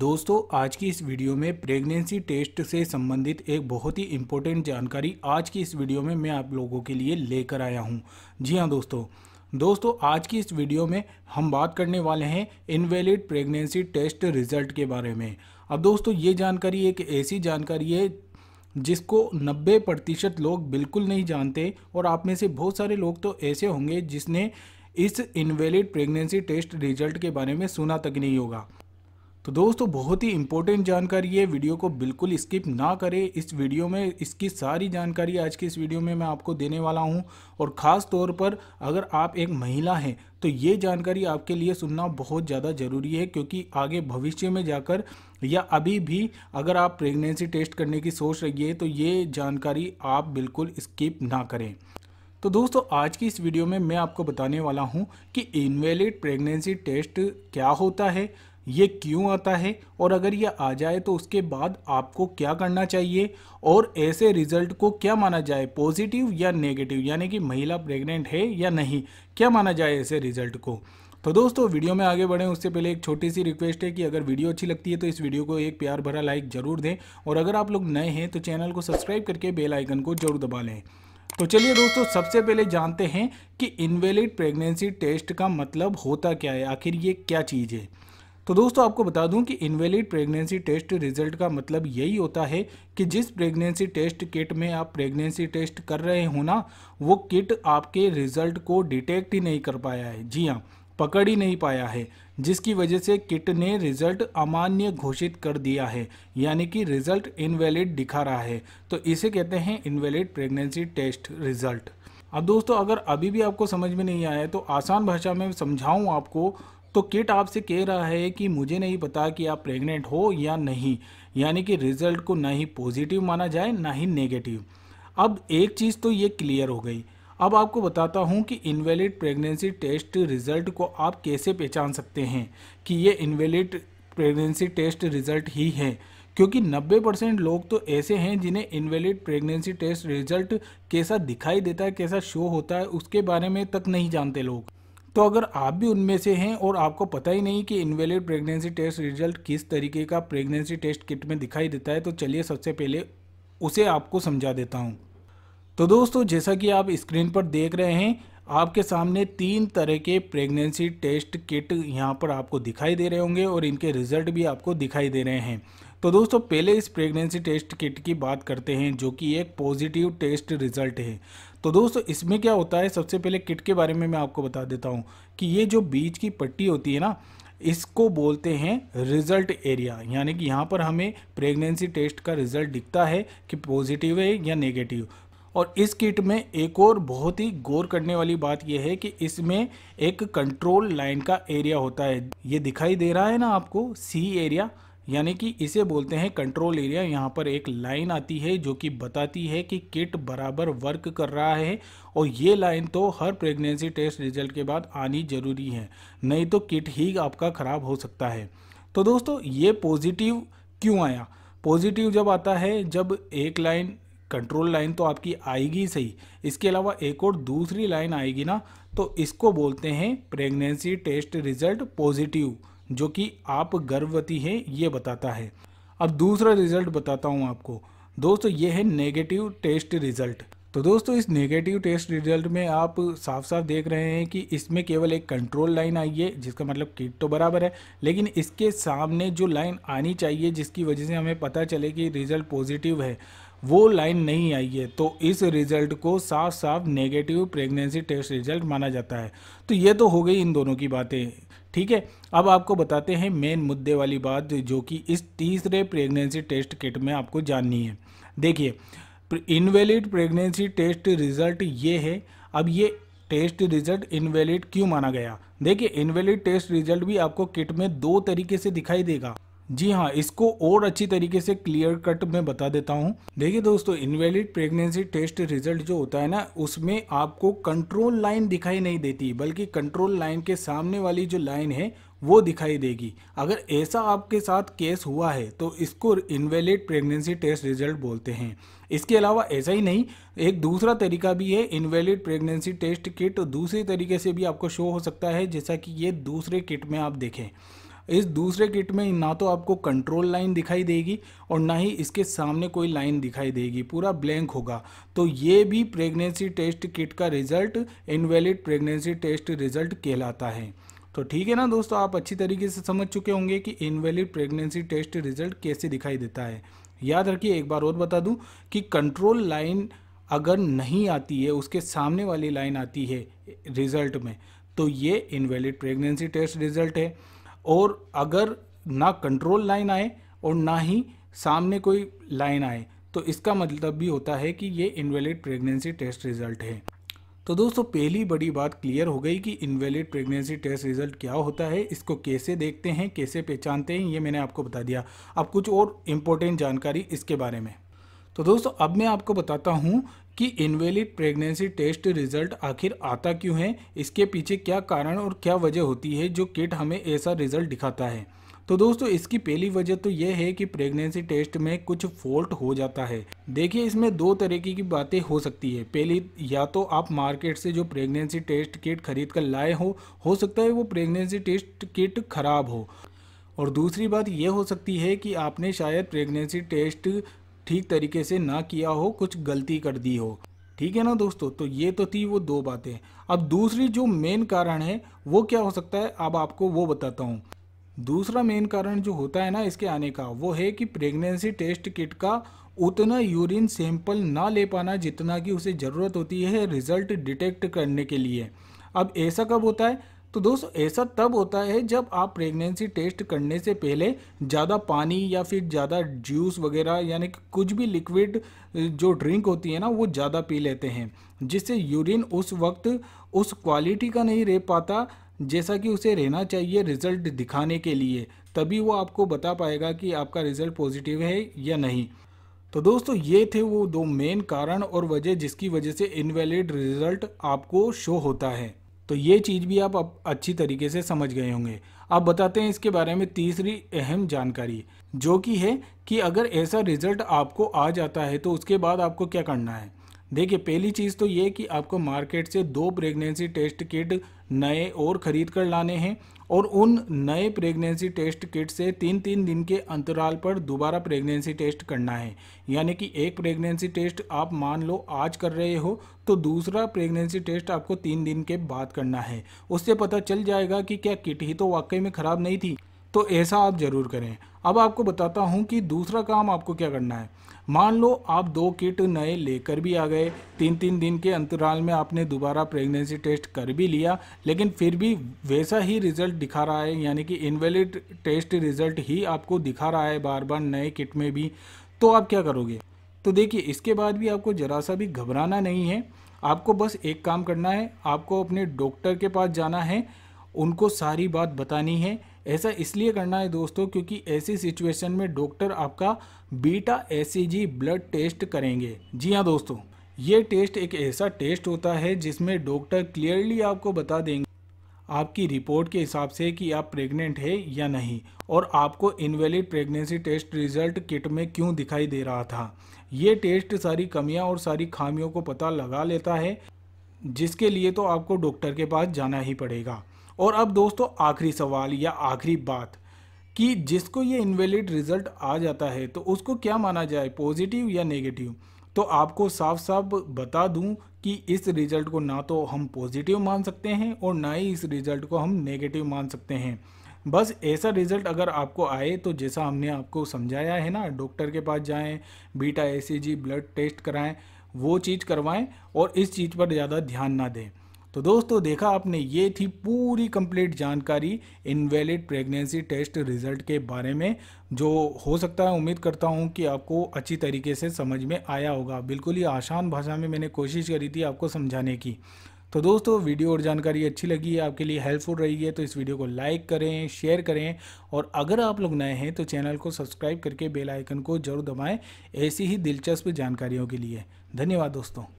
दोस्तों आज की इस वीडियो में प्रेगनेंसी टेस्ट से संबंधित एक बहुत ही इम्पोर्टेंट जानकारी आज की इस वीडियो में मैं आप लोगों के लिए लेकर आया हूं जी हां दोस्तों दोस्तों आज की इस वीडियो में हम बात करने वाले हैं इनवैलिड प्रेगनेंसी टेस्ट रिजल्ट के बारे में अब दोस्तों ये जानकारी एक ऐसी जानकारी है जिसको 90 प्रतिशत लोग बिल्कुल नहीं जानते और आप में से बहुत सारे लोग तो ऐसे होंगे जिसने इस इनवैलिड प्रेगनेंसी टेस्ट रिजल्ट के बारे में सुना तक नहीं होगा तो दोस्तों बहुत ही इंपॉर्टेंट जानकारी है वीडियो को बिल्कुल स्किप ना करें इस वीडियो में इसकी सारी जानकारी आज की इस वीडियो में मैं आपको देने वाला हूं और ख़ास तौर पर अगर आप एक महिला हैं तो ये जानकारी आपके लिए सुनना बहुत ज़्यादा ज़रूरी है क्योंकि आगे भविष्य में जाकर या अभी भी अगर आप प्रेगनेंसी टेस्ट करने की सोच रही है तो ये जानकारी आप बिल्कुल स्किप ना करें तो दोस्तों आज की इस वीडियो में मैं आपको बताने वाला हूं कि इनवैलिड प्रेगनेंसी टेस्ट क्या होता है ये क्यों आता है और अगर ये आ जाए तो उसके बाद आपको क्या करना चाहिए और ऐसे रिजल्ट को क्या माना जाए पॉजिटिव या नेगेटिव यानी कि महिला प्रेग्नेंट है या नहीं क्या माना जाए ऐसे रिजल्ट को तो दोस्तों वीडियो में आगे बढ़ें उससे पहले एक छोटी सी रिक्वेस्ट है कि अगर वीडियो अच्छी लगती है तो इस वीडियो को एक प्यार भरा लाइक ज़रूर दें और अगर आप लोग नए हैं तो चैनल को सब्सक्राइब करके बेल आइकन को जरूर दबा लें तो चलिए दोस्तों सबसे पहले जानते हैं कि इनवेलिड प्रेगनेंसी टेस्ट का मतलब होता क्या है आखिर ये क्या चीज़ है तो दोस्तों आपको बता दूं कि इनवैलिड प्रेगनेंसी टेस्ट रिजल्ट का मतलब यही होता है कि जिस प्रेगनेंसी टेस्ट किट में आप प्रेगनेंसी टेस्ट कर रहे हो ना वो किट आपके रिजल्ट को डिटेक्ट ही नहीं कर पाया है जी हाँ पकड़ ही नहीं पाया है जिसकी वजह से किट ने रिजल्ट अमान्य घोषित कर दिया है यानी कि रिजल्ट इनवैलिड दिखा रहा है तो इसे कहते हैं इनवैलिड प्रेगनेंसी टेस्ट रिजल्ट अब दोस्तों अगर अभी भी आपको समझ में नहीं आया तो आसान भाषा में समझाऊं आपको तो किट आपसे कह रहा है कि मुझे नहीं पता कि आप प्रेग्नेंट हो या नहीं यानी कि रिज़ल्ट को ना ही पॉजिटिव माना जाए ना ही नेगेटिव अब एक चीज़ तो ये क्लियर हो गई अब आपको बताता हूँ कि इनवैलिड प्रेगनेंसी टेस्ट रिज़ल्ट को आप कैसे पहचान सकते हैं कि ये इनवैलिड प्रेगनेंसी टेस्ट रिज़ल्ट ही है क्योंकि 90 परसेंट लोग तो ऐसे हैं जिन्हें इनवैलिड प्रेगनेंसी टेस्ट रिज़ल्ट कैसा दिखाई देता है कैसा शो होता है उसके बारे में तक नहीं जानते लोग तो अगर आप भी उनमें से हैं और आपको पता ही नहीं कि इनवेलिड प्रेगनेंसी टेस्ट रिजल्ट किस तरीके का प्रेगनेंसी टेस्ट किट में दिखाई देता है तो चलिए सबसे पहले उसे आपको समझा देता हूँ तो दोस्तों जैसा कि आप स्क्रीन पर देख रहे हैं आपके सामने तीन तरह के प्रेगनेंसी टेस्ट किट यहाँ पर आपको दिखाई दे रहे होंगे और इनके रिजल्ट भी आपको दिखाई दे रहे हैं तो दोस्तों पहले इस प्रेगनेंसी टेस्ट किट की बात करते हैं जो कि एक पॉजिटिव टेस्ट रिजल्ट है तो दोस्तों इसमें क्या होता है सबसे पहले किट के बारे में मैं आपको बता देता हूँ कि ये जो बीज की पट्टी होती है ना इसको बोलते हैं रिज़ल्ट एरिया यानी कि यहाँ पर हमें प्रेगनेंसी टेस्ट का रिज़ल्ट दिखता है कि पॉजिटिव है या नेगेटिव और इस किट में एक और बहुत ही गौर करने वाली बात यह है कि इसमें एक कंट्रोल लाइन का एरिया होता है ये दिखाई दे रहा है ना आपको सी एरिया यानी कि इसे बोलते हैं कंट्रोल एरिया यहाँ पर एक लाइन आती है जो कि बताती है कि किट बराबर वर्क कर रहा है और ये लाइन तो हर प्रेगनेंसी टेस्ट रिजल्ट के बाद आनी ज़रूरी है नहीं तो किट ही आपका ख़राब हो सकता है तो दोस्तों ये पॉजिटिव क्यों आया पॉजिटिव जब आता है जब एक लाइन कंट्रोल लाइन तो आपकी आएगी सही इसके अलावा एक और दूसरी लाइन आएगी ना तो इसको बोलते हैं प्रेगनेंसी टेस्ट रिजल्ट पॉजिटिव जो कि आप गर्भवती हैं ये बताता है अब दूसरा रिजल्ट बताता हूँ आपको दोस्तों ये है नेगेटिव टेस्ट रिजल्ट तो दोस्तों इस नेगेटिव टेस्ट रिजल्ट में आप साफ साफ देख रहे हैं कि इसमें केवल एक कंट्रोल लाइन आई है जिसका मतलब किट तो बराबर है लेकिन इसके सामने जो लाइन आनी चाहिए जिसकी वजह से हमें पता चले कि रिज़ल्ट पॉजिटिव है वो लाइन नहीं आई है तो इस रिज़ल्ट को साफ साफ नेगेटिव प्रेगनेंसी टेस्ट रिजल्ट माना जाता है तो ये तो हो गई इन दोनों की बातें ठीक है अब आपको बताते हैं मेन मुद्दे वाली बात जो कि इस तीसरे प्रेगनेंसी टेस्ट किट में आपको जाननी है देखिए इनवैलिड प्रेगनेंसी टेस्ट रिजल्ट ये है अब ये टेस्ट रिजल्ट इनवैलिड क्यों माना गया देखिए इनवैलिड टेस्ट रिजल्ट भी आपको किट में दो तरीके से दिखाई देगा जी हाँ इसको और अच्छी तरीके से क्लियर कट में बता देता हूँ देखिए दोस्तों इनवैलिड प्रेगनेंसी टेस्ट रिजल्ट जो होता है ना उसमें आपको कंट्रोल लाइन दिखाई नहीं देती बल्कि कंट्रोल लाइन के सामने वाली जो लाइन है वो दिखाई देगी अगर ऐसा आपके साथ केस हुआ है तो इसको इनवैलिड प्रेगनेंसी टेस्ट रिजल्ट बोलते हैं इसके अलावा ऐसा ही नहीं एक दूसरा तरीका भी है इनवैलिड प्रेगनेंसी टेस्ट किट दूसरे तरीके से भी आपको शो हो सकता है जैसा कि ये दूसरे किट में आप देखें इस दूसरे किट में ना तो आपको कंट्रोल लाइन दिखाई देगी और ना ही इसके सामने कोई लाइन दिखाई देगी पूरा ब्लैंक होगा तो ये भी प्रेगनेंसी टेस्ट किट का result invalid pregnancy test result कहलाता है तो ठीक है ना दोस्तों आप अच्छी तरीके से समझ चुके होंगे कि इनवैलिड प्रेगनेंसी टेस्ट रिजल्ट कैसे दिखाई देता है याद रखिए एक बार और बता दूँ कि कंट्रोल लाइन अगर नहीं आती है उसके सामने वाली लाइन आती है रिजल्ट में तो ये इनवैलिड प्रेगनेंसी टेस्ट रिजल्ट है और अगर ना कंट्रोल लाइन आए और ना ही सामने कोई लाइन आए तो इसका मतलब भी होता है कि ये इनवेलिड प्रेगनेंसी टेस्ट रिजल्ट है तो दोस्तों पहली बड़ी बात क्लियर हो गई कि इनवैलिड प्रेगनेंसी टेस्ट रिजल्ट क्या होता है इसको कैसे देखते हैं कैसे पहचानते हैं ये मैंने आपको बता दिया अब कुछ और इम्पोर्टेंट जानकारी इसके बारे में तो दोस्तों अब मैं आपको बताता हूँ कि इनवेलिड प्रेगनेंसी टेस्ट रिजल्ट आखिर आता क्यों है इसके पीछे क्या कारण और क्या वजह होती है जो किट हमें ऐसा रिजल्ट दिखाता है तो दोस्तों इसकी पहली वजह तो यह है कि प्रेगनेंसी टेस्ट में कुछ फॉल्ट हो जाता है देखिए इसमें दो तरीके की बातें हो सकती है पहली या तो आप मार्केट से जो प्रेगनेंसी टेस्ट किट खरीद कर लाए हो हो सकता है वो प्रेगनेंसी टेस्ट किट खराब हो और दूसरी बात यह हो सकती है कि आपने शायद प्रेगनेंसी टेस्ट ठीक तरीके से ना किया हो कुछ गलती कर दी हो ठीक है ना दोस्तों तो ये तो थी वो दो बातें अब दूसरी जो मेन कारण है वो क्या हो सकता है अब आपको वो बताता हूँ दूसरा मेन कारण जो होता है ना इसके आने का वो है कि प्रेगनेंसी टेस्ट किट का उतना यूरिन सैंपल ना ले पाना जितना कि उसे ज़रूरत होती है रिज़ल्ट डिटेक्ट करने के लिए अब ऐसा कब होता है तो दोस्तों ऐसा तब होता है जब आप प्रेगनेंसी टेस्ट करने से पहले ज़्यादा पानी या फिर ज़्यादा जूस वगैरह यानी कि कुछ भी लिक्विड जो ड्रिंक होती है ना वो ज़्यादा पी लेते हैं जिससे यूरिन उस वक्त उस क्वालिटी का नहीं रह पाता जैसा कि उसे रहना चाहिए रिजल्ट दिखाने के लिए तभी वो आपको बता पाएगा कि आपका रिजल्ट पॉजिटिव है या नहीं तो दोस्तों ये थे वो दो मेन कारण और वजह जिसकी वजह से इनवैलिड रिजल्ट आपको शो होता है तो ये चीज़ भी आप अच्छी तरीके से समझ गए होंगे अब बताते हैं इसके बारे में तीसरी अहम जानकारी जो कि है कि अगर ऐसा रिजल्ट आपको आ जाता है तो उसके बाद आपको क्या करना है देखिए पहली चीज़ तो ये कि आपको मार्केट से दो प्रेगनेंसी टेस्ट किट नए और ख़रीद कर लाने हैं और उन नए प्रेगनेंसी टेस्ट किट से तीन तीन दिन के अंतराल पर दोबारा प्रेगनेंसी टेस्ट करना है यानी कि एक प्रेगनेंसी टेस्ट आप मान लो आज कर रहे हो तो दूसरा प्रेगनेंसी टेस्ट आपको तीन दिन के बाद करना है उससे पता चल जाएगा कि क्या किट ही तो वाकई में ख़राब नहीं थी तो ऐसा आप ज़रूर करें अब आपको बताता हूँ कि दूसरा काम आपको क्या करना है मान लो आप दो किट नए लेकर भी आ गए तीन तीन दिन के अंतराल में आपने दोबारा प्रेगनेंसी टेस्ट कर भी लिया लेकिन फिर भी वैसा ही रिजल्ट दिखा रहा है यानी कि इनवेलिड टेस्ट रिजल्ट ही आपको दिखा रहा है बार बार नए किट में भी तो आप क्या करोगे तो देखिए इसके बाद भी आपको ज़रा सा भी घबराना नहीं है आपको बस एक काम करना है आपको अपने डॉक्टर के पास जाना है उनको सारी बात बतानी है ऐसा इसलिए करना है दोस्तों क्योंकि ऐसी सिचुएशन में डॉक्टर आपका बीटा एस ब्लड टेस्ट करेंगे जी हाँ दोस्तों ये टेस्ट एक ऐसा टेस्ट होता है जिसमें डॉक्टर क्लियरली आपको बता देंगे आपकी रिपोर्ट के हिसाब से कि आप प्रेग्नेंट है या नहीं और आपको invalid pregnancy test result kit में क्यों दिखाई दे रहा था ये टेस्ट सारी कमियां और सारी खामियों को पता लगा लेता है जिसके लिए तो आपको डॉक्टर के पास जाना ही पड़ेगा और अब दोस्तों आखिरी सवाल या आखिरी बात कि जिसको ये इनवैलिड रिजल्ट आ जाता है तो उसको क्या माना जाए पॉजिटिव या नेगेटिव तो आपको साफ साफ बता दूं कि इस रिज़ल्ट को ना तो हम पॉजिटिव मान सकते हैं और ना ही इस रिज़ल्ट को हम नेगेटिव मान सकते हैं बस ऐसा रिज़ल्ट अगर आपको आए तो जैसा हमने आपको समझाया है ना डॉक्टर के पास जाएं बीटा ए ब्लड टेस्ट कराएं वो चीज़ करवाएं और इस चीज़ पर ज़्यादा ध्यान ना दें तो दोस्तों देखा आपने ये थी पूरी कंप्लीट जानकारी इनवैलिड प्रेगनेंसी टेस्ट रिजल्ट के बारे में जो हो सकता है उम्मीद करता हूँ कि आपको अच्छी तरीके से समझ में आया होगा बिल्कुल ही आसान भाषा में मैंने कोशिश करी थी आपको समझाने की तो दोस्तों वीडियो और जानकारी अच्छी लगी है आपके लिए हेल्पफुल रही है तो इस वीडियो को लाइक करें शेयर करें और अगर आप लोग नए हैं तो चैनल को सब्सक्राइब करके बेल आइकन को जरूर दबाएं ऐसी ही दिलचस्प जानकारियों के लिए धन्यवाद दोस्तों